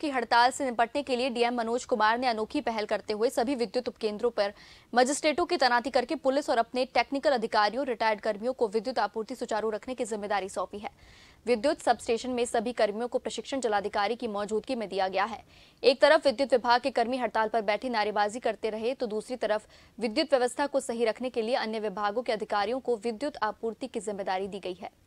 की हड़ताल से निपटने के लिए डीएम मनोज कुमार ने अनोखी पहल करते हुए सभी विद्युत उपकेंद्रों पर मजिस्ट्रेटों की तैनाती करके पुलिस और अपने टेक्निकल अधिकारियों रिटायर्ड कर्मियों को विद्युत आपूर्ति सुचारू रखने की जिम्मेदारी सौंपी है विद्युत सब स्टेशन में सभी कर्मियों को प्रशिक्षण जलाधिकारी की मौजूदगी में दिया गया है एक तरफ विद्युत विभाग के कर्मी हड़ताल पर बैठे नारेबाजी करते रहे तो दूसरी तरफ विद्युत व्यवस्था को सही रखने के लिए अन्य विभागों के अधिकारियों को विद्युत आपूर्ति की जिम्मेदारी दी गई है